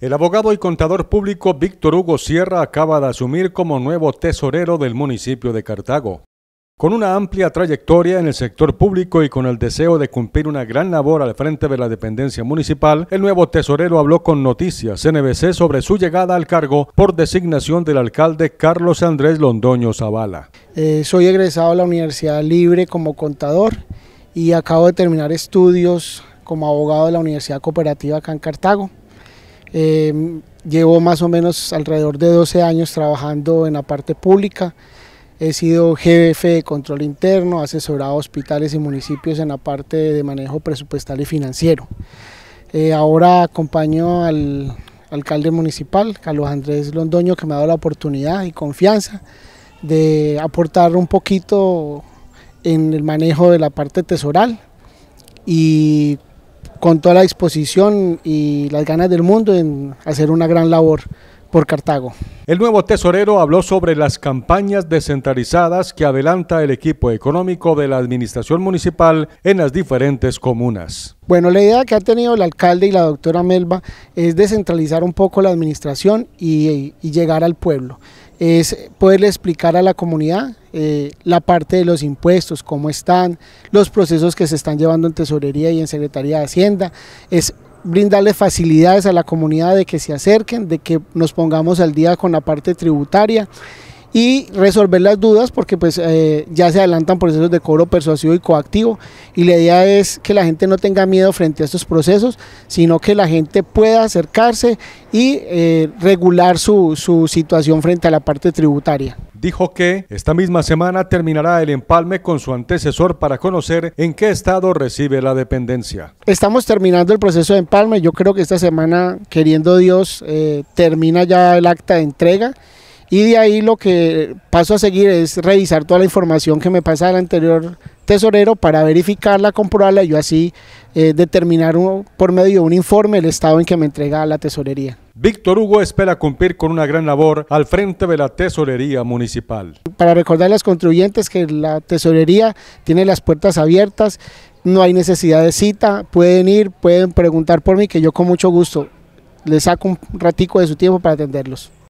El abogado y contador público Víctor Hugo Sierra acaba de asumir como nuevo tesorero del municipio de Cartago. Con una amplia trayectoria en el sector público y con el deseo de cumplir una gran labor al frente de la dependencia municipal, el nuevo tesorero habló con Noticias NBC sobre su llegada al cargo por designación del alcalde Carlos Andrés Londoño Zavala. Eh, soy egresado a la Universidad Libre como contador y acabo de terminar estudios como abogado de la Universidad Cooperativa acá en Cartago. Em, llevo más o menos alrededor de 12 años trabajando en la parte pública. He sido jefe de control interno, asesorado a hospitales y municipios en la parte de manejo presupuestal y financiero. Eh, ahora acompaño al alcalde municipal, Carlos Andrés Londoño, que me ha dado la oportunidad y confianza de aportar un poquito en el manejo de la parte tesoral y con toda la disposición y las ganas del mundo en hacer una gran labor por Cartago. El nuevo tesorero habló sobre las campañas descentralizadas que adelanta el equipo económico de la administración municipal en las diferentes comunas. Bueno, la idea que ha tenido el alcalde y la doctora Melba es descentralizar un poco la administración y, y llegar al pueblo es poderle explicar a la comunidad eh, la parte de los impuestos, cómo están, los procesos que se están llevando en Tesorería y en Secretaría de Hacienda, es brindarle facilidades a la comunidad de que se acerquen, de que nos pongamos al día con la parte tributaria y resolver las dudas porque pues eh, ya se adelantan procesos de cobro persuasivo y coactivo y la idea es que la gente no tenga miedo frente a estos procesos, sino que la gente pueda acercarse y eh, regular su, situación frente a la parte tributaria dijo que esta misma semana terminará el empalme con su antecesor para conocer en qué estado recibe la dependencia. Estamos terminando el proceso de empalme, yo creo que esta semana, queriendo Dios, eh, termina ya el acta de entrega. Y de ahí lo que paso a seguir es revisar toda la información que me pasa del anterior tesorero para verificarla, comprobarla y yo así eh, determinar por medio de un informe el estado en que me entrega la tesorería. Víctor Hugo espera cumplir con una gran labor al frente de la tesorería municipal. Para recordar a los contribuyentes que la tesorería tiene las puertas abiertas, no hay necesidad de cita, pueden ir, pueden preguntar por mí que yo con mucho gusto les saco un ratico de su tiempo para atenderlos.